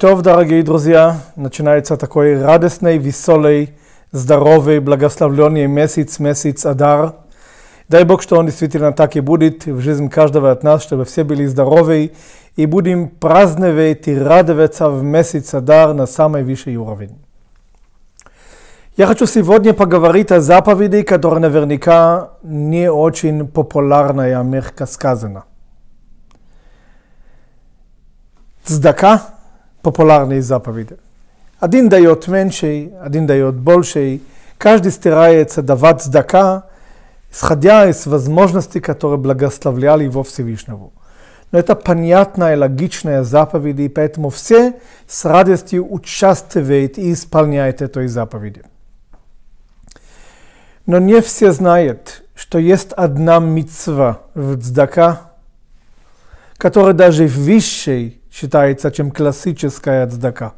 тов дорогие друзья, начинается такой радостный, веселый, здоровый, благословленный месяц, месяц Адар. Дай Бог, что он действительно так и будет в жизни каждого от нас, чтобы все были здоровы и будем праздновать и радоваться в месяц Адар на самый высший уровень. Я хочу сегодня поговорить о заповеди, которая наверняка не очень популярная, мягко сказано. Цдака популярные заповеди. Один дает меньший, один дает больший. Каждый старается давать сдака, исходя из возможностей, которые благословляли его Всевышнего. Но это понятная и логичная заповедь, и поэтому все с радостью участвуют и исполняют эту заповедь. Но не все знают, что есть одна мицва в здака, которая даже высшей считается, чем классическая отздака.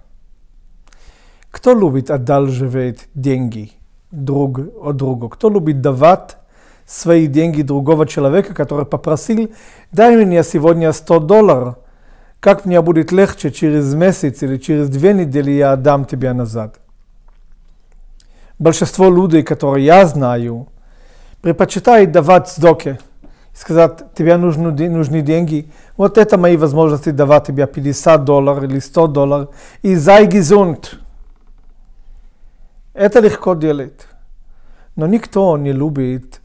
Кто любит одалживать деньги друг от друга? Кто любит давать свои деньги другого человека, который попросил, дай мне сегодня 100 долларов, как мне будет легче через месяц или через две недели я отдам тебе назад. Большинство людей, которые я знаю, предпочитает давать сдоки – сказать, тебе нужны, нужны деньги, вот это мои возможности давать тебе 50 долларов или 100 долларов, и зай гизунт. Это легко делать. Но никто не любит,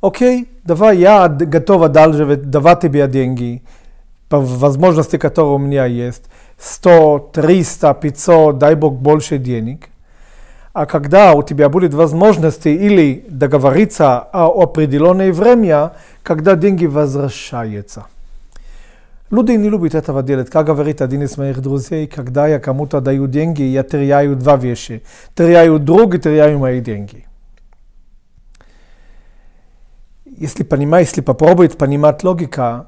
окей, давай я готова дальше давать тебе деньги, по возможности, которые у меня есть, 100, 300, 500, дай бог больше денег – а когда у тебя будет возможность или договориться о определенное время, когда деньги возвращаются. Люди не любят этого делать. Как говорит один из моих друзей, когда я кому-то даю деньги, я теряю два вещи. Теряю друг и теряю мои деньги. Если понимать, если попробует понимать логика,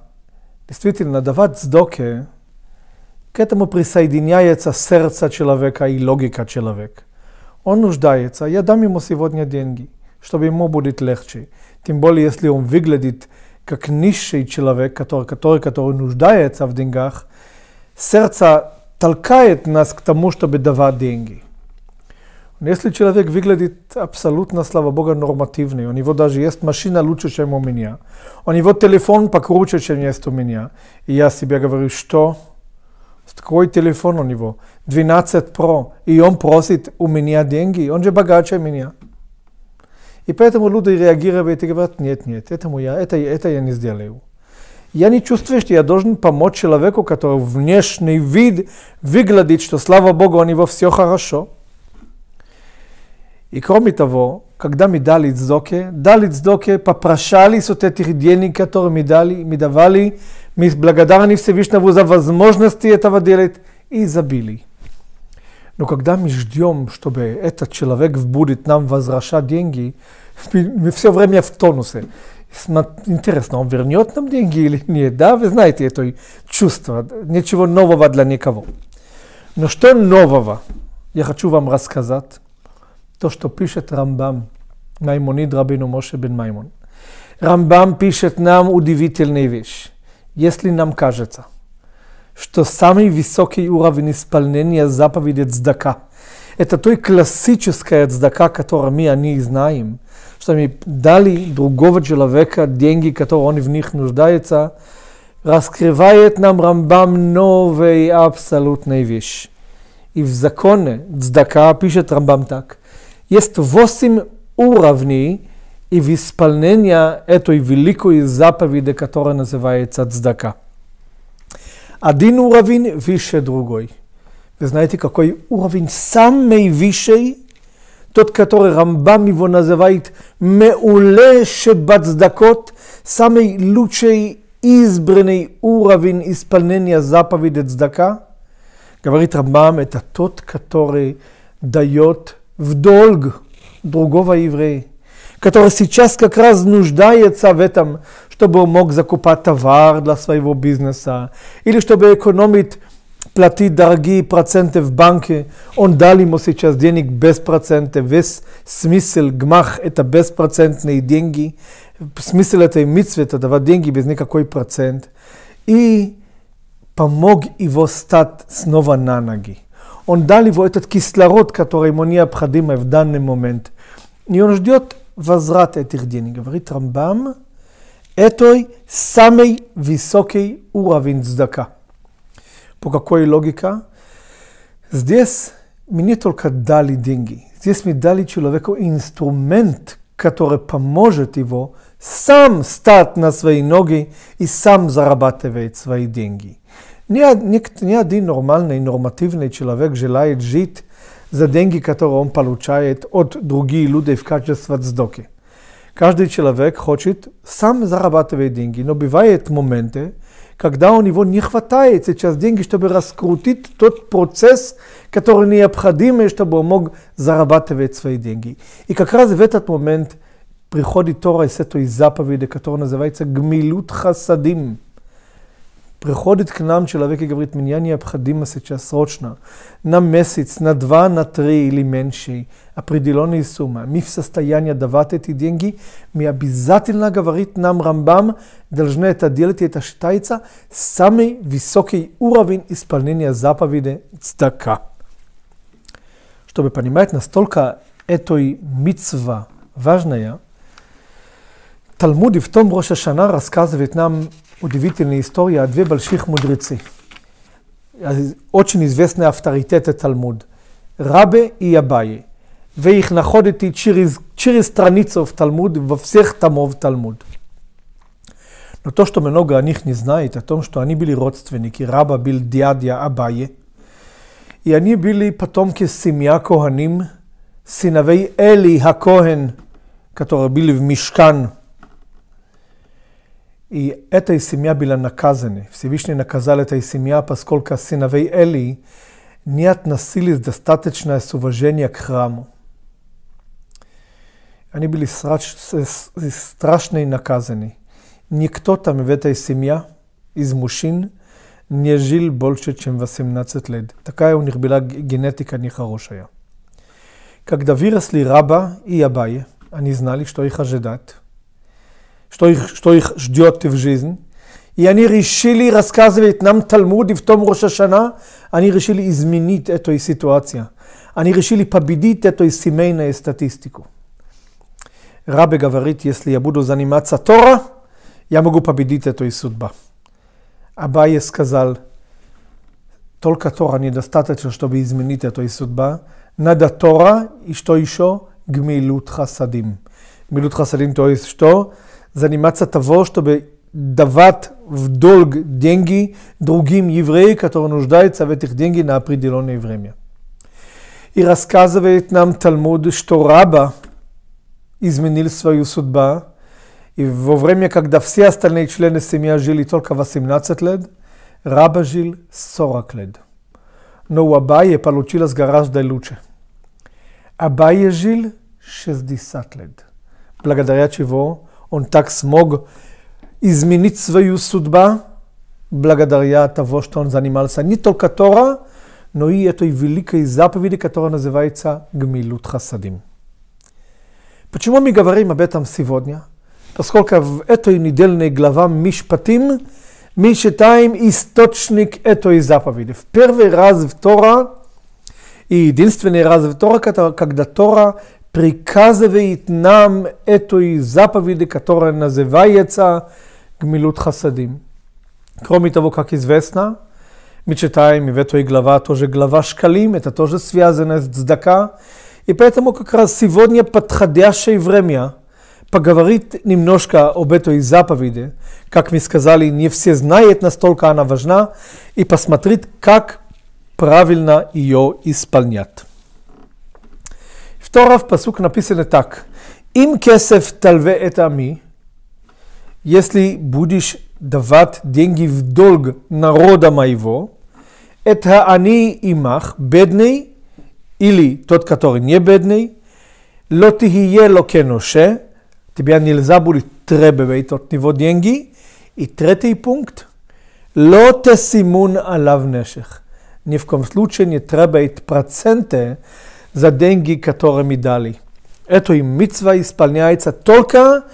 действительно давать сдоки, э, к этому присоединяется сердце человека и логика человека. Он нуждается, а я дам ему сегодня деньги, чтобы ему будет легче. Тем более, если он выглядит как низший человек, который, который, который нуждается в деньгах, сердце толкает нас к тому, чтобы давать деньги. если человек выглядит абсолютно, слава Богу, нормативный, у него даже есть машина лучше, чем у меня, у него телефон покруче, чем есть у меня, и я себе говорю, что какой телефон у него? 12 Pro. И он просит у меня деньги. Он же богаче меня. И поэтому люди реагируют и говорят, нет, нет, этому я, это, это я не сделаю. Я не чувствую, что я должен помочь человеку, который внешний вид выглядит, что, слава Богу, у него все хорошо. И кроме того, когда мы дали цдоке, дали цдоке, попрощались от этих денег, которые мы дали, мы давали мы благодарны Всевышнему за возможности этого делать и забили. Но когда мы ждем, чтобы этот человек будет нам возвращать деньги, мы все время в тонусе. Интересно, он вернет нам деньги или нет? Да, вы знаете это чувство. Ничего нового для никого. Но что нового я хочу вам рассказать? То, что пишет Рамбам, Маймонид Рабину Моше бен Маймон. Рамбам пишет нам удивительную вещь. Если нам кажется, что самый высокий уровень исполнения заповеди цдака – это той классическая цдака, которую мы о ней знаем, что мы дали другого человека деньги, которые он в них нуждается, раскрывает нам Рамбам новый абсолютный вещь. И в законе цдака пишет Рамбам так. Есть восемь уровней и в eto этой великой заповеди, которая называется цдака. Один уровень выше другой. Вы знаете, какой уровень самый высший? Тот, который Рамбам его называет «Меуле шебацдакот», самый лучший избранный уровень исполнения заповеди цдака. Говорит Рамбам, это тот, который дает в долг другого еврея. который сейчас как раз нуждается в этом, чтобы он мог закупать товар для своего бизнеса, или чтобы экономить, платить дорогие проценты в банке, он дал ему сейчас денег без процентов, весь смысл гмах – это беспроцентные деньги, смысл этой митцвы – это давать деньги без никакой процент, и помог его стать снова на ноги. Он дал его этот кислород, который ему необходим в данный момент. И он ждет וזרת אתר דינג. גברית רמב"ם, אתוי סמי ויסוקי ורבין צדקה. Po kako je logika? Здесь mi nije tolika dali dingi. Здесь mi dali человеку инструмент, который поможет его сам стать на свои ноги и сам зарабатывать свои деньги. Ни, ни, ни один нормальный, нормативный человек желает жить за деньги, которые он получает от других людей в качестве сдоки. Каждый человек хочет сам зарабатывать деньги, но бывают моменты, когда у него не хватает сейчас деньги, чтобы раскрутить тот процесс, который необходим, чтобы он мог зарабатывать свои деньги. И как раз в этот момент приходит Тора с этой заповеди, которая называется "Гмилут хасадим». Приходит к нам человек и говорит, меня необходимо сейчас срочно на месяц, на два, на три или меньше определенные суммы. Мы в состоянии давать эти деньги. Мы обязательно, говорит нам Рамбам, должны это делать. Это считается самый высокий уровень исполнения заповеди цдака. Чтобы понимать, настолько этой митцва важная, Талмуд в том Роша Шана рассказывает нам удивительная история о две больших мудрецы. Э, очень известные авторитеты Талмуд. Рабе и Абайи. Вы их находите через, через страницу в Талмуд, во всех томов Талмуд. Но то, что много о них не знает, о том, что они были родственники. Раба был дядя Абайе, И они были потомки семья Коханим, сыновей Эли Хакоhen, которые были в Мишкан – и эта семья была наказана. Всевышний наказал этой семья, поскольку сыновей Эли не относились достаточно с уважением к храму. Они были страш... страшно наказаны. Никто там в этой семье из мужчин не жил больше, чем 18 лет. Такая у них была генетика нехорошая. Когда выросли Раба и Абай, они знали, что их ожидает – что их, что их ждет в жизни. И они решили, рассказывать нам Талмуд и в том Рошашана, они решили изменить эту ситуацию. Они решили победить эту семейную статистику. Рабе говорит, если я буду заниматься Тора, я могу победить эту судьбу. Абайе сказал, только Тора недостаточно, чтобы изменить эту судьбу. Надо Тора и что еще? Гмилут хасадим. Гмилут хасадим, то есть что? заниматься того, чтобы давать в долг деньги другим евреям, которые нуждаются в этих деньги на определенное время. И рассказывает нам Талмуд, что раба изменил свою судьбу, и во время, когда все остальные члены семьи жили только 18 лет, раба жил 40 лет. Но у Абайи получилось гораздо лучше. Абайи жил 60 лет, благодаря чего Он так смог изменить свою судьбу благодаря того, что он занимался не только Тора, но и этой великой заповеди, которая называется «Гмилут Хасадим». Почему мы говорим об этом сегодня? Поскольку в этой недельной глава Мишпатим мы считаем источник этой заповеди. В первый раз в Тора и единственный раз в Тора, когда Тора приказывает нам эту заповеди, которая называется Гмилут Хасадим. Кроме того, как известно, мы читаем и в этой глава тоже глава Шкалим, это тоже связано с Дздака. И поэтому как раз сегодня подходящее время поговорить немножко об этой заповеди. Как мы сказали, не все знают, настолько она важна, и посмотреть, как правильно ее исполнять. Второв посук написан так. Им кесев тальве это ми, если будешь давать деньги в долг народа моего, это они имах, бедный, или тот, который не бедный, лотихие локеноше, тебя нельзя будет требовать от него деньги. И третий пункт, лотесимун алав нешех. Ни в коем случае не требует проценты за деньги, которые мы дали. Эту митцва исполняется только,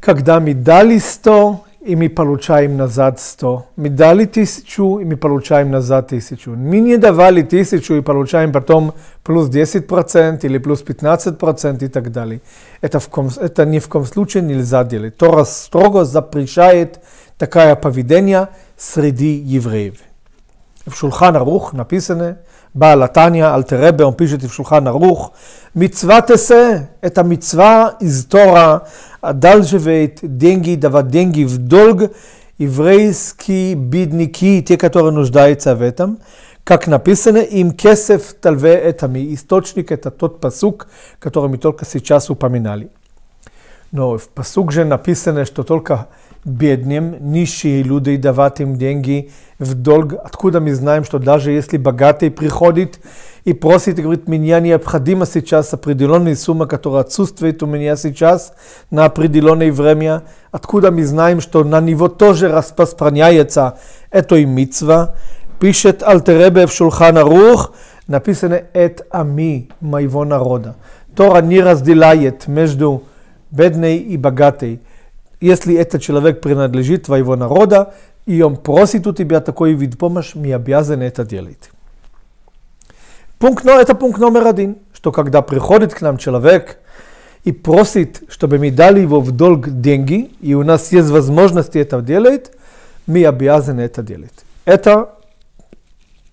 когда мы дали 100 и мы получаем назад 100. Мы дали тысячу и мы получаем назад тысячу. Мы не давали тысячу и получаем потом плюс 10% или плюс 15% и так далее. Это, в ком, это ни в коем случае нельзя делать. Тора строго запрещает такое поведение среди евреев. В Шулхан Арух написано, בעל התניא, אל תראה בעם פישת שולחן ערוך, מצווה תשא, את המצווה איזתורה, הדל שווית דינגי דבת דינגי ודולג, עברייסקי בידניקי תקתור אנושדאי צוותם. как написано, им кесев тальве это ми. Источник это тот посук, который мы только сейчас упоминали. Но в посук же написано, что бедным, нищие люди, давать им деньги в долг. Откуда мы знаем, что даже если богатый приходит и просит, говорит, меня необходимо сейчас определенная сумма, которая отсутствует у меня сейчас на определенное время, откуда мы знаем, что на него тоже распространяется это и митцва, пишет Алтеребе в Шулхан Арух, написано «Эт ами моего народа». Тора не разделяет между бедной и богатой если этот человек принадлежит твоего народа, и он просит у тебя такой вид помощи, мы обязаны это делать. Пункт, это пункт номер один, что когда приходит к нам человек и просит, чтобы мы дали его в долг деньги, и у нас есть возможность это делать, мы обязаны это делать. Это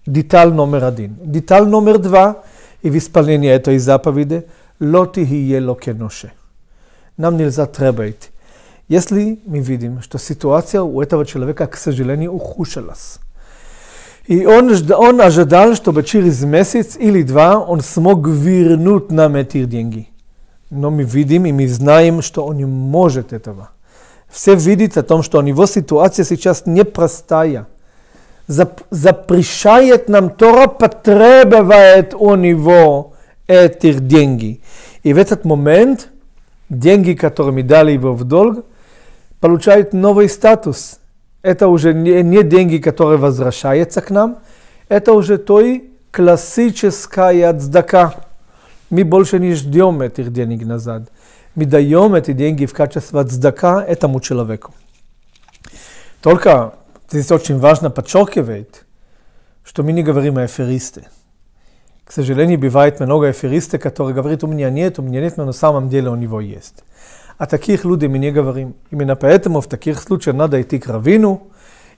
деталь номер один. Деталь номер два, и в исполнении этой заповеди, лоти хие локеноше. Нам нельзя требовать если мы видим, что ситуация у этого человека, к сожалению, ухудшилась, и он, он ожидал, чтобы через месяц или два он смог вернуть нам эти деньги. Но мы видим и мы знаем, что он не может этого. Все видят о том, что у него ситуация сейчас непростая. Запрещает нам Тора, потребует у него эти деньги. И в этот момент деньги, которые мы дали его в долг, получает новый статус. Это уже не, не деньги, которые возвращаются к нам, это уже той классическая отздака. Мы больше не ждем этих денег назад. Мы даем эти деньги в качестве отздака этому человеку. Только здесь очень важно подчеркивать, что мы не говорим о аферисте. К сожалению, бывает много аферисты, которые говорят, у меня нет, у меня нет, но на самом деле у него есть takih ljudi mi njega varim. Imena pa etem v takih slučajih надо идти к ravinu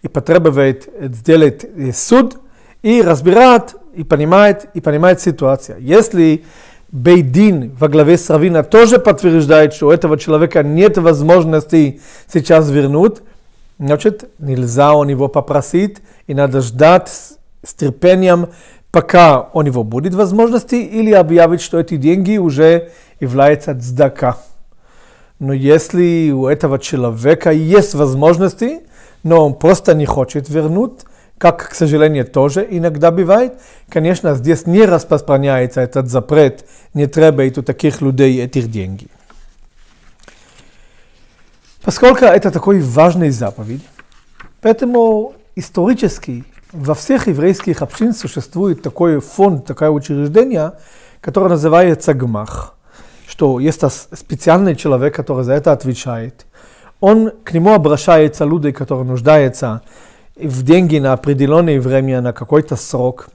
и потребовать э, сделать э, суд и разбирать и понимать и понимать ситуацию. Если Бейдин во главе с Равина тоже подтверждает, что у этого человека нет возможности сейчас вернуть, значит, нельзя у него попросить, и надо ждать с терпением, пока у него будет возможности, или объявить, что эти деньги уже являются дздака. Но если у этого человека есть возможности, но он просто не хочет вернуть, как, к сожалению, тоже иногда бывает, конечно, здесь не распространяется этот запрет, не требует у таких людей этих деньги. Поскольку это такой важный заповедь, поэтому исторически во всех еврейских общин существует такой фонд, такое учреждение, которое называется ГМАХ – что есть специальный человек, который за это отвечает. Он, к нему обращается люди, которые нуждаются в деньги на определенное время, на какой-то срок.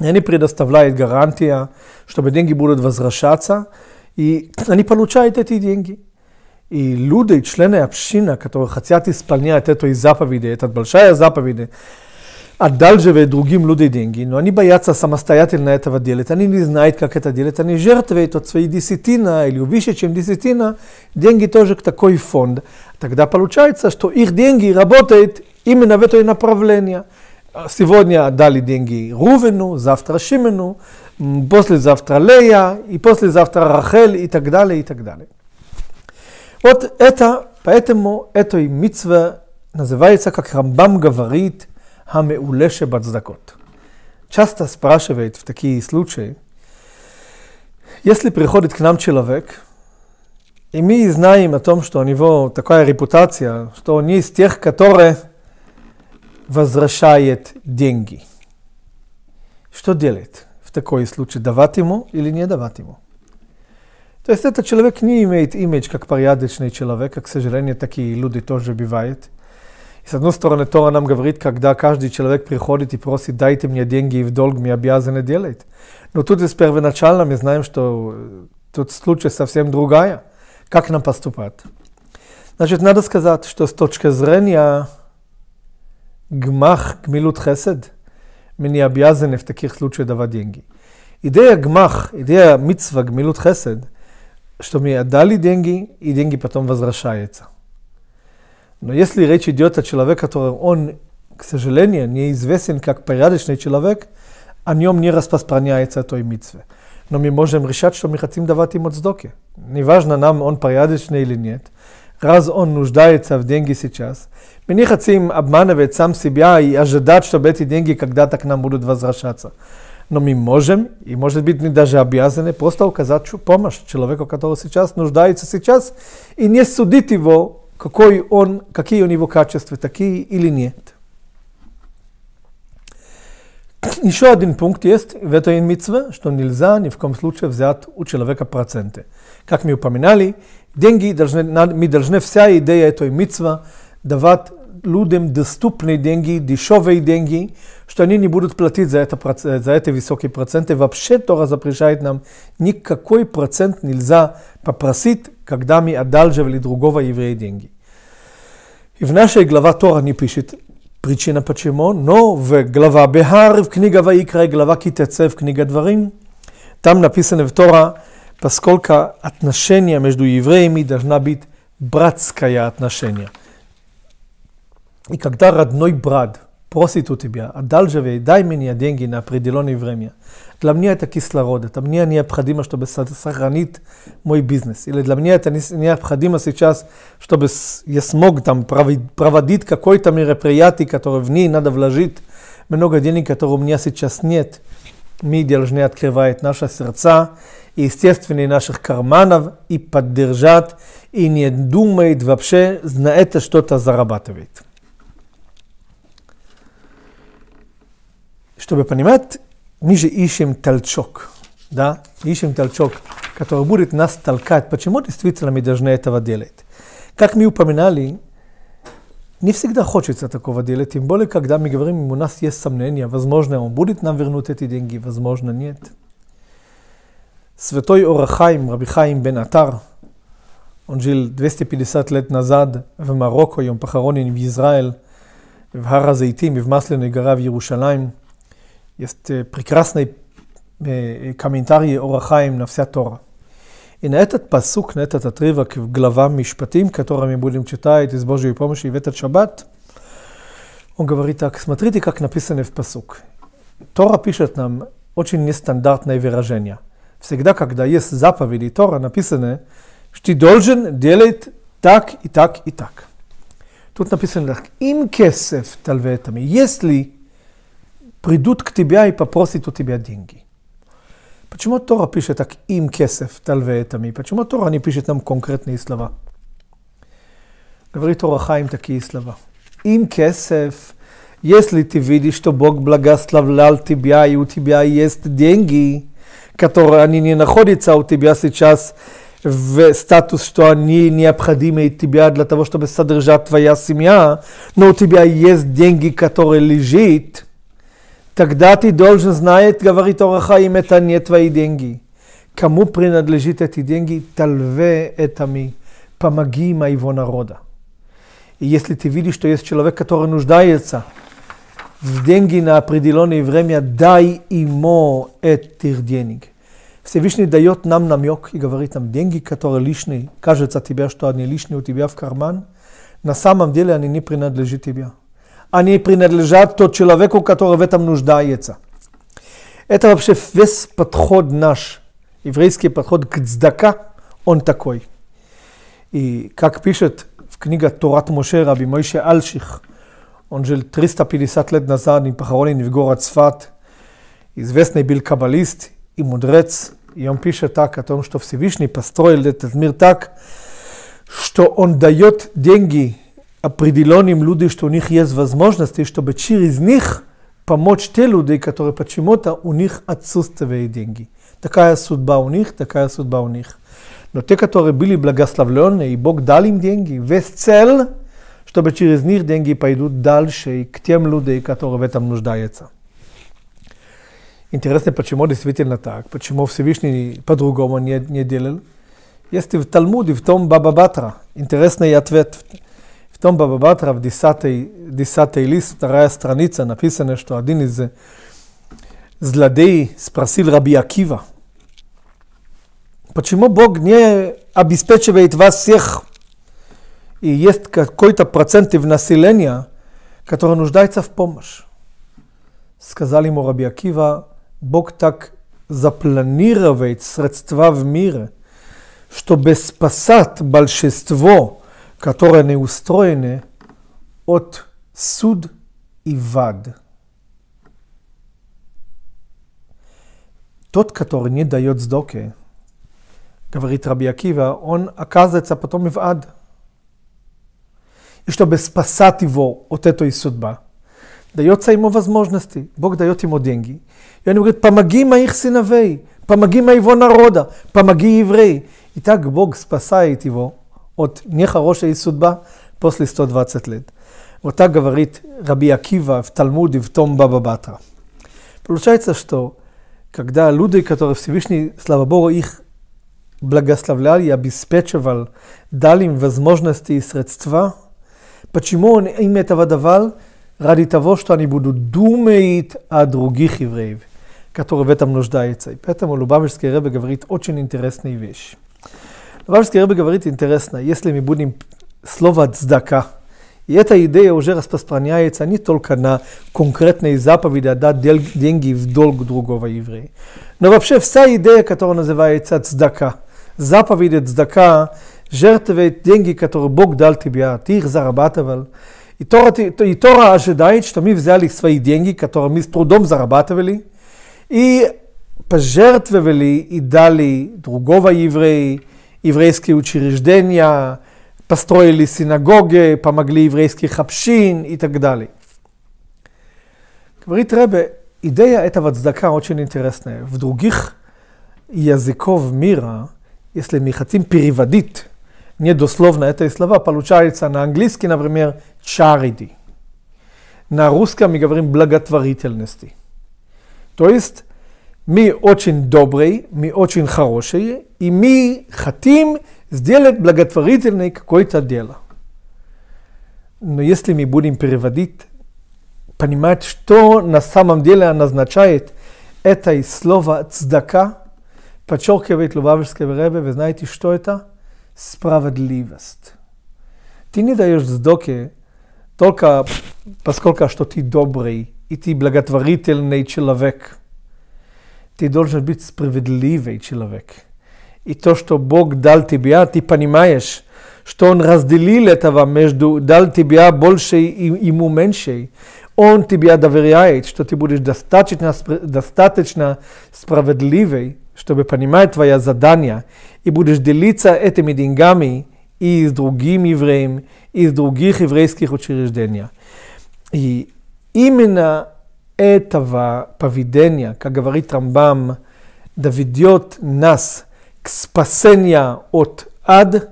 И они предоставляют гарантия, чтобы деньги будут возвращаться, и они получают эти деньги. И люди, члены общины, которые хотят исполнять эту заповедь, это большая заповедь, а другим люди деньги. Но они боятся самостоятельно этого делать. Они не знают, как это делать. Они жертвуют от своей десятина или выше, чем десятина, деньги тоже к такой фонд. Тогда получается, что их деньги работают именно в это направление. Сегодня дали деньги Рувену, завтра Шимену, послезавтра Лея, и послезавтра Рахель, и так далее, и так далее. Вот это, поэтому этой митцве называется, как Рамбам говорит – המעולה שבצדקות. Часто спрашивает в такие случаи, если приходит к нам человек, и мы знаем о том, что у него такая репутация, что он не из тех, которые возвращает деньги. Что делать в такой случае? Давать ему или не давать ему? То есть этот человек не имеет имидж как порядочный человек, а, к сожалению, такие люди тоже бывают – и с одной стороны, Тора нам говорит, когда каждый человек приходит и просит, дайте мне деньги и в долг мне обязаны делать. Но тут из первоначально мы знаем, что э, тут случай совсем другая. Как нам поступать? Значит, надо сказать, что с точки зрения гмах, гмилут хесед, мы не обязаны в таких случаях давать деньги. Идея гмах, идея мицва, гмилут хесед, что мы отдали деньги, и деньги потом возвращаются. Но если речь идет о человеке, который он, к сожалению, неизвестен как порядочный человек, о нем не распространяется той митцве. Но мы можем решать, что мы хотим давать им отздоки. Неважно нам, он порядочный или нет. Раз он нуждается в деньги сейчас, мы не хотим обманывать сам себя и ожидать, чтобы эти деньги когда-то к нам будут возвращаться. Но мы можем, и может быть мы даже обязаны, просто указать помощь человеку, который сейчас нуждается сейчас, и не судить его какой он, какие у него качества, такие или нет. Еще один пункт есть в этой митцве, что нельзя ни в коем случае взять у человека проценты. Как мы упоминали, деньги должны, мы должны вся идея этой митцва давать людям доступные деньги, дешевые деньги, что они не будут платить за, это, э, за эти высокие проценты. Вообще Тора запрещает нам, никакой процент нельзя попросить, когда мы одалживали другого еврея деньги. I v našej glavatorani pišete pričina počemo, no v glava Behar, v knjiga Vayikra, glava Kitecev, knjiga Dvarim. Tam napisane v Тора, поскольку отношения между евреями должна быть братское отношение. И когда родной брат – просит у тебя, отдал же и дай мне деньги на определенное время. Для меня это кислород, это мне необходимо, чтобы сохранить мой бизнес. Или для меня это необходимо сейчас, чтобы я смог там проводить какое-то мероприятие, которое в ней надо вложить много денег, которого у меня сейчас нет. Мы должны открывать наши сердца и, естественно, наших карманов и поддержать, и не думает вообще на что-то зарабатывает. чтобы понимать, мы же ищем толчок, да, ищем толчок, который будет нас толкать, почему действительно мы должны этого делать. Как мы упоминали, не всегда хочется такого делать, тем более, когда мы говорим, у нас есть сомнения, возможно, он будет нам вернуть эти деньги, возможно, нет. Святой Орахайм, Раби Хайм бен Атар, он жил 250 лет назад в Марокко, он похоронен в Израиль, в Хара Зайтим, в Масляной гора в Иерушалаем – есть прекрасный комментарий Орахаим на вся Тора. И на этот посук, на этот отрывок в глава Мишпатим, который мы будем читать из Божьей помощи в этот шаббат, он говорит так, смотрите, как написано в посук. Тора пишет нам очень нестандартное выражение. Всегда, когда есть заповеди Тора, написано, что ты должен делать так и так и так. Тут написано так, им кесев талветами, если придут к тебе и попросят у тебя деньги. Почему Тора пишет так «им кесев тальвеэтами»? Почему Тора не пишет нам конкретные слова? Говорит Тора Хаим такие слова. «Им кесев» Если ты видишь, что Бог благословлял тебя, и у тебя есть деньги, которые они не находятся а у тебя сейчас в статус, что они необходимы тебя для того, чтобы содержать твоя семья, но у тебя есть деньги, которые лежит, Тогда ты должен знать, говорит Орахаим, это не твои деньги. Кому принадлежит эти деньги? толве это ми, Помоги моего народа. И если ты видишь, что есть человек, который нуждается в деньги на определенное время, дай ему этих денег. Всевышний дает нам намек и говорит нам, деньги, которые лишние, кажется тебе, что они лишние у тебя в карман, на самом деле они не принадлежат тебе они принадлежат тот человеку, который в этом нуждается. Это вообще весь подход наш, еврейский подход к цдака, он такой. И как пишет в книге Торат Моше Раби Моише Альших, он жил 350 лет назад и похоронен в город Сфат, известный был каббалист и мудрец, и он пишет так о том, что Всевышний построил этот мир так, что он дает деньги определенным людям, что у них есть возможности, чтобы через них помочь те люди, которые почему-то у них отсутствуют деньги. Такая судьба у них, такая судьба у них. Но те, которые были благословлены, и Бог дал им деньги, весь цел, чтобы через них деньги пойдут дальше и к тем людям, которые в этом нуждаются. Интересно, почему действительно так, почему Всевышний по-другому не, не делал. Есть в Талмуде, в том Баба Батра, интересный ответ. В том Бабабатра в 10, 10 лист, вторая страница, написано, что один из злодеев спросил Раби Акива, почему Бог не обеспечивает вас всех, и есть какой-то процент в населения, который нуждается в помощь? Сказали ему Раби Акива, Бог так запланирует средства в мире, чтобы спасать большинство которые они устроены от суд и вад. Тот, который не дает сдоки, говорит Раби Акива, он оказывается потом и в ад. И чтобы спасать его от этой судьбы, дается ему возможности, Бог дает ему деньги. И он говорит, помоги моих сыновей, помоги моего народа, помоги евреи. И так Бог спасает его od njiha roša i sudba, poslije 120 let. Вот так говорит Раби Акива в Талмуде, в том Баба Батра. Получается, что когда люди, которые Всевышний, слава Богу, их благословлял и обеспечивал, дал им возможности и средства, почему он им этого давал? Ради того, что они будут думать о других евреев, которые в этом нуждаются. И поэтому Лубавичский Ребе говорит очень интересную вещь. Бабушский Рэбе говорит интересно, если мы будем слово «цдака», и эта идея уже распространяется не только на конкретные заповеди отдать а деньги в долг другого еврея, но вообще вся идея, которая называется «цдака», заповеди «цдака», жертвует деньги, которые Бог дал тебе, а ты их зарабатывал, и Тора, и Тора ожидает, что мы взяли свои деньги, которые мы с трудом зарабатывали, и пожертвовали и дали другого еврея, еврейские учреждения, построили синагоги, помогли еврейских общин и так далее. Говорит Ребе, идея этого цдака очень интересная. В других языков мира, если мы хотим переводить недословно эти слова, получается на английский, например, charity. На русском мы говорим благотворительности. То есть мы очень добрые, мы очень хорошие, ими хотим сделать благотворительной какое-то дело. Но если мы будем переводить, понимать, что на самом деле она означает, это из слова «цдака», подчеркивает Лубавичского Ребе, вы знаете, что это? Справедливость. Ты не даешь сдоки только поскольку что ты добрый и ты благотворительный человек. Ты должен быть справедливый человек. И то, что Бог дал тебе, ты понимаешь, что Он разделил этого между дал тебе больше и ему меньше. Он тебе доверяет, что ты будешь достаточно, достаточно справедливый, чтобы понимать твое задания и будешь делиться этими деньгами и с другим евреем, и с других еврейских учреждений. И именно этого поведения, как говорит Рамбам, доведет нас спасения от ад,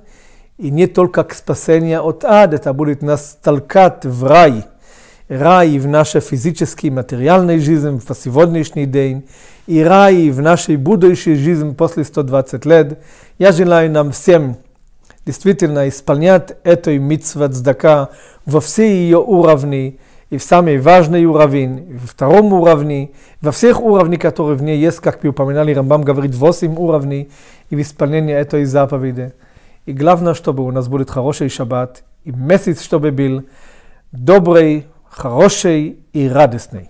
и не только к спасению от ад. это будет нас толкать в рай. Рай в нашей физический материальный жизни по сегодняшний день, и рай в нашей будущей жизни после 120 лет. Я желаю нам всем действительно исполнять эту митцват здака во все ее уровни, и в самый важный и в втором уровне, во всех уровнях, которые в ней есть, как мы упоминали, Рамбам говорит, 8 уровней и в исполнении этой заповеди. И главное, чтобы у нас будет хороший шаббат, и месяц, чтобы был добрый, хороший и радостный.